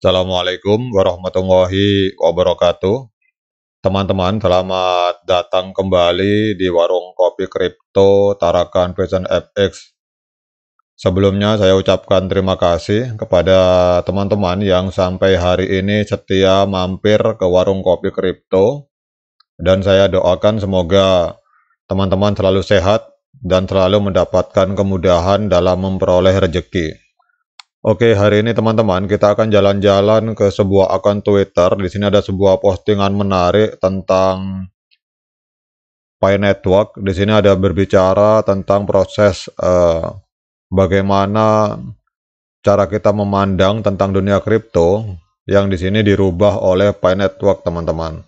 Assalamualaikum warahmatullahi wabarakatuh. Teman-teman, selamat datang kembali di Warung Kopi Kripto Tarakan Fashion FX. Sebelumnya saya ucapkan terima kasih kepada teman-teman yang sampai hari ini setia mampir ke Warung Kopi Kripto. Dan saya doakan semoga teman-teman selalu sehat dan selalu mendapatkan kemudahan dalam memperoleh rejeki. Oke, hari ini teman-teman kita akan jalan-jalan ke sebuah akun Twitter. Di sini ada sebuah postingan menarik tentang Pi Network. Di sini ada berbicara tentang proses uh, bagaimana cara kita memandang tentang dunia kripto yang di sini dirubah oleh Pi Network, teman-teman.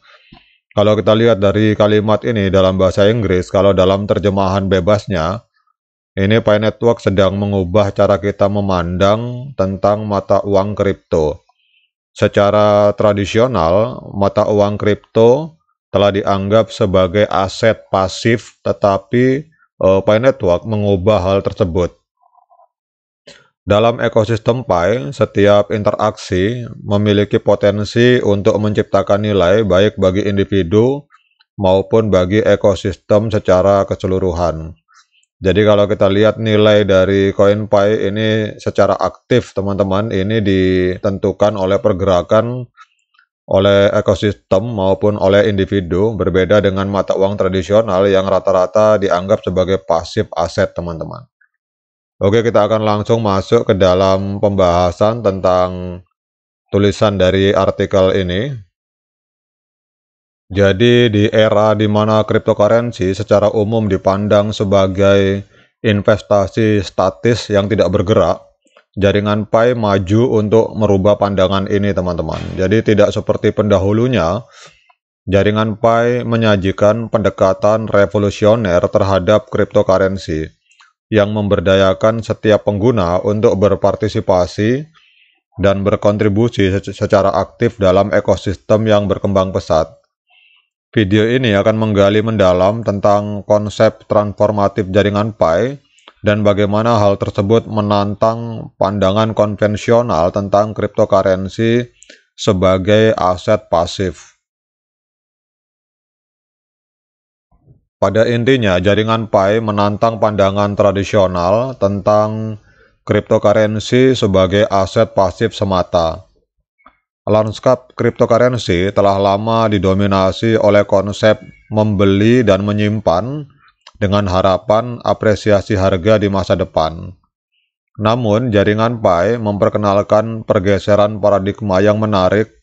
Kalau kita lihat dari kalimat ini dalam bahasa Inggris, kalau dalam terjemahan bebasnya, ini Pi Network sedang mengubah cara kita memandang tentang mata uang kripto. Secara tradisional, mata uang kripto telah dianggap sebagai aset pasif, tetapi uh, eh, Pi Network mengubah hal tersebut. Dalam ekosistem Pi, setiap interaksi memiliki potensi untuk menciptakan nilai baik bagi individu maupun bagi ekosistem secara keseluruhan. Jadi kalau kita lihat nilai dari CoinPy ini secara aktif teman-teman ini ditentukan oleh pergerakan oleh ekosistem maupun oleh individu berbeda dengan mata uang tradisional yang rata-rata dianggap sebagai pasif aset teman-teman. Oke kita akan langsung masuk ke dalam pembahasan tentang tulisan dari artikel ini. Jadi di era di mana cryptocurrency secara umum dipandang sebagai investasi statis yang tidak bergerak, jaringan Pi maju untuk merubah pandangan ini teman-teman. Jadi tidak seperti pendahulunya, jaringan Pi menyajikan pendekatan revolusioner terhadap cryptocurrency yang memberdayakan setiap pengguna untuk berpartisipasi dan berkontribusi secara aktif dalam ekosistem yang berkembang pesat. Video ini akan menggali mendalam tentang konsep transformatif jaringan Pi dan bagaimana hal tersebut menantang pandangan konvensional tentang cryptocurrency sebagai aset pasif. Pada intinya, jaringan Pi menantang pandangan tradisional tentang cryptocurrency sebagai aset pasif semata. Lanskap cryptocurrency telah lama didominasi oleh konsep membeli dan menyimpan dengan harapan apresiasi harga di masa depan. Namun, jaringan Pi memperkenalkan pergeseran paradigma yang menarik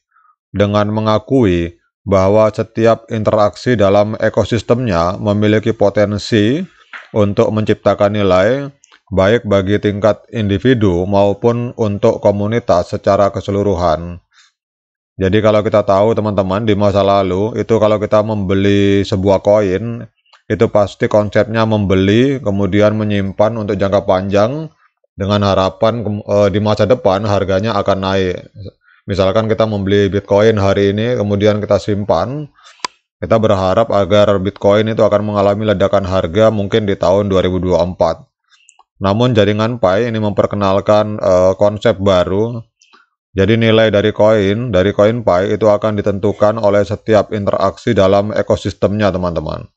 dengan mengakui bahwa setiap interaksi dalam ekosistemnya memiliki potensi untuk menciptakan nilai baik bagi tingkat individu maupun untuk komunitas secara keseluruhan. Jadi kalau kita tahu teman-teman di masa lalu itu kalau kita membeli sebuah koin itu pasti konsepnya membeli kemudian menyimpan untuk jangka panjang dengan harapan e, di masa depan harganya akan naik. Misalkan kita membeli Bitcoin hari ini kemudian kita simpan kita berharap agar Bitcoin itu akan mengalami ledakan harga mungkin di tahun 2024. Namun jaringan Pi ini memperkenalkan e, konsep baru jadi nilai dari koin, dari koin Pi itu akan ditentukan oleh setiap interaksi dalam ekosistemnya teman-teman.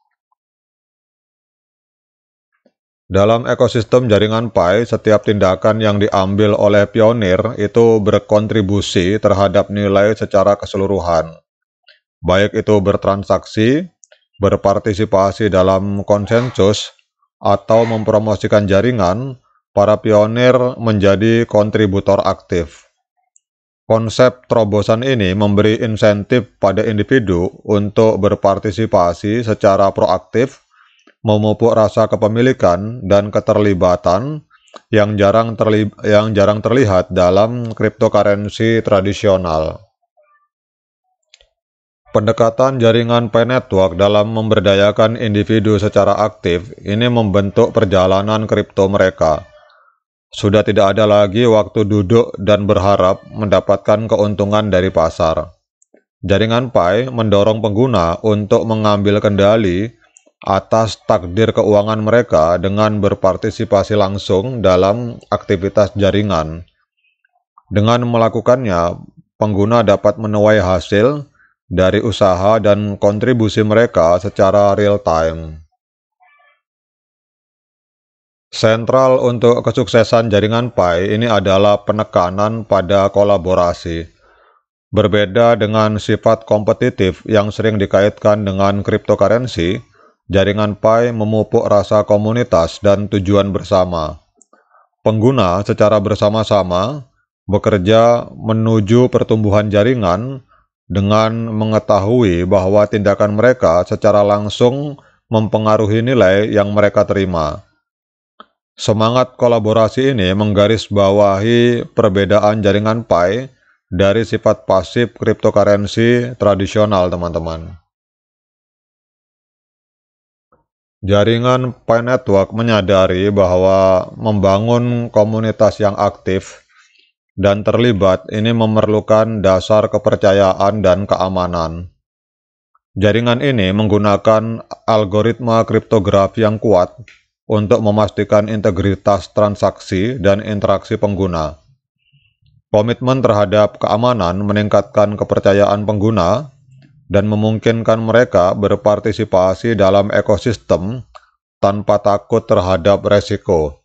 Dalam ekosistem jaringan Pi, setiap tindakan yang diambil oleh pionir itu berkontribusi terhadap nilai secara keseluruhan. Baik itu bertransaksi, berpartisipasi dalam konsensus, atau mempromosikan jaringan, para pionir menjadi kontributor aktif. Konsep terobosan ini memberi insentif pada individu untuk berpartisipasi secara proaktif, memupuk rasa kepemilikan dan keterlibatan yang jarang, terli yang jarang terlihat dalam cryptocurrency tradisional. Pendekatan jaringan P Network dalam memberdayakan individu secara aktif ini membentuk perjalanan kripto mereka sudah tidak ada lagi waktu duduk dan berharap mendapatkan keuntungan dari pasar. Jaringan pai mendorong pengguna untuk mengambil kendali atas takdir keuangan mereka dengan berpartisipasi langsung dalam aktivitas jaringan. Dengan melakukannya, pengguna dapat menuai hasil dari usaha dan kontribusi mereka secara real time. Sentral untuk kesuksesan jaringan Pi ini adalah penekanan pada kolaborasi. Berbeda dengan sifat kompetitif yang sering dikaitkan dengan cryptocurrency, jaringan Pi memupuk rasa komunitas dan tujuan bersama. Pengguna secara bersama-sama bekerja menuju pertumbuhan jaringan dengan mengetahui bahwa tindakan mereka secara langsung mempengaruhi nilai yang mereka terima. Semangat kolaborasi ini menggarisbawahi perbedaan jaringan Pi dari sifat pasif cryptocurrency tradisional, teman-teman. Jaringan Pi Network menyadari bahwa membangun komunitas yang aktif dan terlibat ini memerlukan dasar kepercayaan dan keamanan. Jaringan ini menggunakan algoritma kriptografi yang kuat untuk memastikan integritas transaksi dan interaksi pengguna. Komitmen terhadap keamanan meningkatkan kepercayaan pengguna dan memungkinkan mereka berpartisipasi dalam ekosistem tanpa takut terhadap resiko.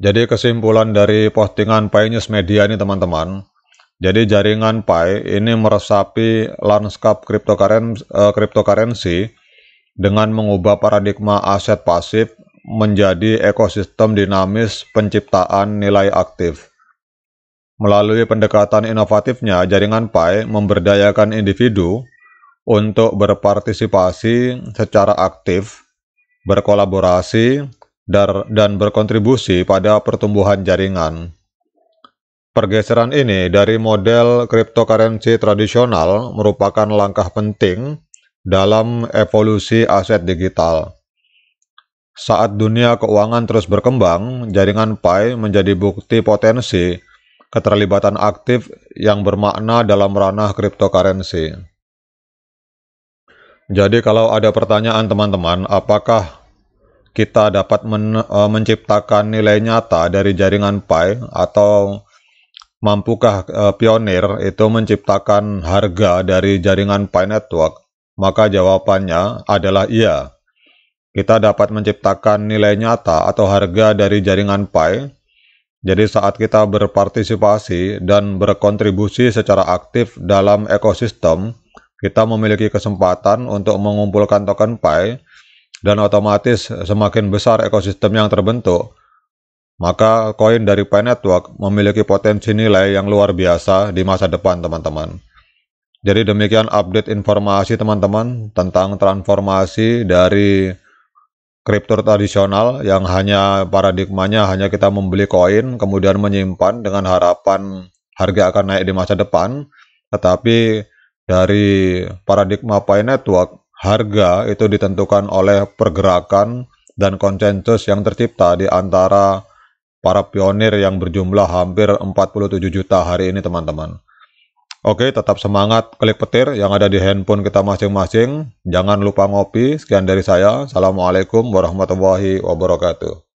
Jadi kesimpulan dari postingan Pai News Media ini teman-teman, jadi jaringan Pai ini meresapi lanskap cryptocurrency eh, dengan mengubah paradigma aset pasif menjadi ekosistem dinamis penciptaan nilai aktif. Melalui pendekatan inovatifnya, jaringan PAI memberdayakan individu untuk berpartisipasi secara aktif, berkolaborasi, dan berkontribusi pada pertumbuhan jaringan. Pergeseran ini dari model cryptocurrency tradisional merupakan langkah penting dalam evolusi aset digital. Saat dunia keuangan terus berkembang, jaringan PAI menjadi bukti potensi keterlibatan aktif yang bermakna dalam ranah cryptocurrency. Jadi kalau ada pertanyaan teman-teman, apakah kita dapat men eh, menciptakan nilai nyata dari jaringan PAI atau mampukah uh, pionir itu menciptakan harga dari jaringan PAI network? Maka jawabannya adalah iya. Kita dapat menciptakan nilai nyata atau harga dari jaringan Pi. Jadi saat kita berpartisipasi dan berkontribusi secara aktif dalam ekosistem, kita memiliki kesempatan untuk mengumpulkan token Pi dan otomatis semakin besar ekosistem yang terbentuk, maka koin dari Pi Network memiliki potensi nilai yang luar biasa di masa depan, teman-teman. Jadi demikian update informasi teman-teman tentang transformasi dari kripto tradisional yang hanya paradigmanya hanya kita membeli koin kemudian menyimpan dengan harapan harga akan naik di masa depan. Tetapi dari paradigma Pi Network, harga itu ditentukan oleh pergerakan dan konsensus yang tercipta di antara para pionir yang berjumlah hampir 47 juta hari ini teman-teman. Oke, tetap semangat klik petir yang ada di handphone kita masing-masing. Jangan lupa ngopi. Sekian dari saya. Assalamualaikum warahmatullahi wabarakatuh.